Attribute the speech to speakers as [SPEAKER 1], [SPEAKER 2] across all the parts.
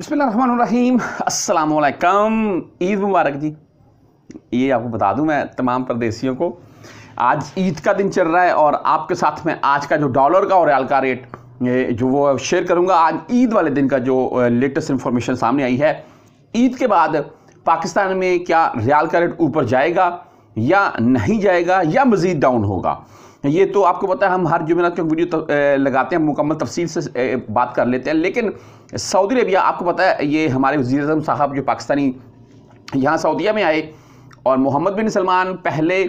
[SPEAKER 1] बसमीम अल्लाम ईद मुबारक जी ये आपको बता दूं मैं तमाम परदेसियों को आज ईद का दिन चल रहा है और आपके साथ में आज का जो डॉलर का और रियाल का रेट जो वो शेयर करूंगा आज ईद वाले दिन का जो लेटेस्ट इन्फॉर्मेशन सामने आई है ईद के बाद पाकिस्तान में क्या रियाल का रेट ऊपर जाएगा या नहीं जाएगा या मज़ीद डाउन होगा ये तो आपको पता है हम हर जुमेरात को वीडियो लगाते हैं मुकम्मल तफसील से बात कर लेते हैं लेकिन सऊदी अरबिया आपको पता है ये हमारे वजी अजम साहब जो पाकिस्तानी यहाँ सऊदिया में आए और मोहम्मद बिन सलमान पहले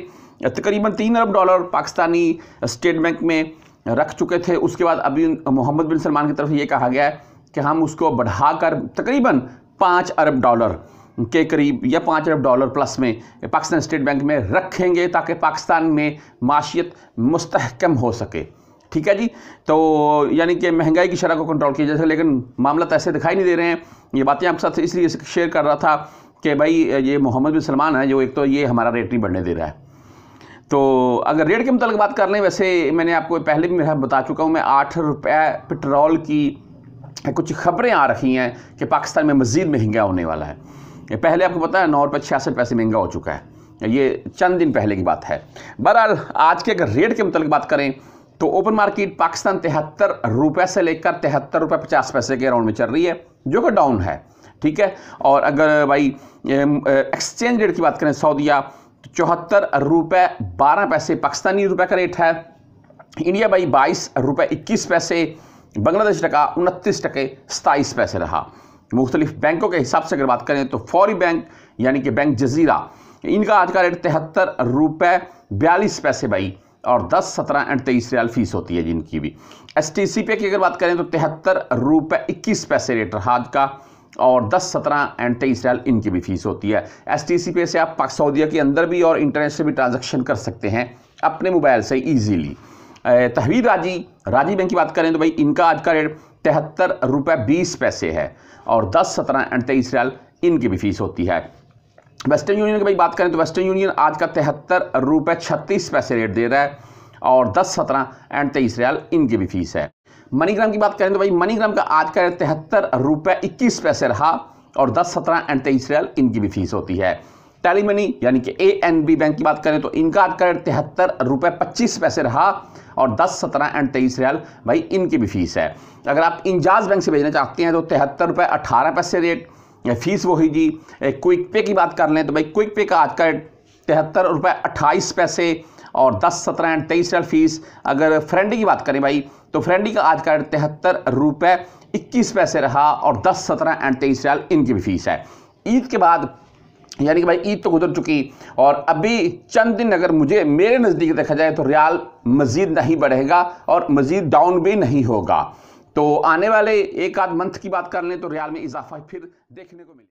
[SPEAKER 1] तकरीबन तीन अरब डॉलर पाकिस्तानी स्टेट बैंक में रख चुके थे उसके बाद अभी मोहम्मद बिन सलमान की तरफ ये कहा गया है कि हम उसको बढ़ाकर तकरीबन पाँच अरब डॉलर के करीब या पाँच अरब डॉलर प्लस में पाकिस्तान स्टेट बैंक में रखेंगे ताकि पाकिस्तान में माशियत मुस्तकम हो सके ठीक है जी तो यानी कि महंगाई की शरह को कंट्रोल किया जा सके लेकिन मामला तो ऐसे दिखाई नहीं दे रहे हैं ये बातें आपके साथ इसलिए शेयर कर रहा था कि भाई ये मोहम्मद बिन सलमान है जो एक तो ये हमारा रेट नहीं बढ़ने दे रहा है तो अगर रेट के मतलब बात कर लें वैसे मैंने आपको पहले भी मेरा बता चुका हूँ मैं आठ रुपये पेट्रोल की कुछ खबरें आ रही हैं कि पाकिस्तान में मज़ीद महंगा होने वाला है पहले आपको पता है नौ रुपये छियासठ पैसे महंगा हो चुका है ये चंद दिन पहले की बात है बहरहाल आज के अगर रेट के मुतालिक बात करें तो ओपन मार्केट पाकिस्तान तिहत्तर रुपये से लेकर तिहत्तर रुपये पचास पैसे के अराउंड में चल रही है जो कि डाउन है ठीक है और अगर भाई एक्सचेंज रेट की बात करें सऊदिया तो चौहत्तर रुपये बारह पैसे पाकिस्तानी रुपये का रेट है इंडिया भाई बाईस रुपये इक्कीस पैसे बांग्लादेश टका उनतीस टके सताईस पैसे रहा मुख्तलिफ बैंकों के हिसाब से अगर बात करें तो फौरी बैंक यानी कि बैंक जजीरा इनका आज का रेट तिहत्तर रुपये बयालीस पैसे भाई और दस सत्रह एंड तेईस रियाल फीस होती है जिनकी भी एस टी सी पे की अगर बात करें तो तिहत्तर रुपये इक्कीस पैसे रेट रहा आज का और दस सत्रह एंड तेईस रियाल इनकी भी फीस होती है एस टी सी पे से आप पाक सऊदिया के अंदर भी और इंटरनेट से भी ट्रांजेक्शन कर सकते हैं अपने मोबाइल से ईजीली तहवीर राजी राजी बैंक की बात करें तो भाई इनका आज का रेट तिहत्तर रुपये बीस पैसे है और दस सत्रह एंड तेईस रियाल इनकी भी फीस होती है वेस्टर्न यूनियन की बात करें तो वेस्टर्न यूनियन आज का तिहत्तर रुपये छत्तीस पैसे रेट दे रहा है और दस सत्रह एंड तेईस रियाल इनकी भी फीस है मनीग्राम की बात करें तो भाई मनीग्राम का आज का रेट तिहत्तर रुपये इक्कीस पैसे रहा और दस सत्रह एंड तेईस रियाल इनकी भी फीस होती है टेलीमनी मनी यानी कि ए एन बी बैंक की बात करें तो इनका आज करेंट तिहत्तर रुपये पच्चीस पैसे रहा और दस सत्रह एंड तेईस रियाल भाई इनकी भी फीस है अगर आप इंजाज बैंक से भेजना चाहते हैं तो तिहत्तर रुपये अठारह पैसे रेट फीस वो ही जी क्विक पे की बात कर लें तो भाई क्विक पे का आज का तिहत्तर रुपये अट्ठाईस पैसे और दस सत्रह एंड तेईस रियाल फीस अगर फ्रेंडी की बात करें भाई तो फ्रेंडी का आज का तिहत्तर रुपये इक्कीस पैसे रहा और दस सत्रह एंड तेईस रियाल इनकी भी फीस है ईद के बाद यानी कि भाई ईद तो गुजर चुकी और अभी चंद दिन अगर मुझे मेरे नज़दीक देखा जाए तो रियाल मज़ीद नहीं बढ़ेगा और मज़ीद डाउन भी नहीं होगा तो आने वाले एक आध मंथ की बात कर लें तो रियाल में इजाफा फिर देखने को मिलेगा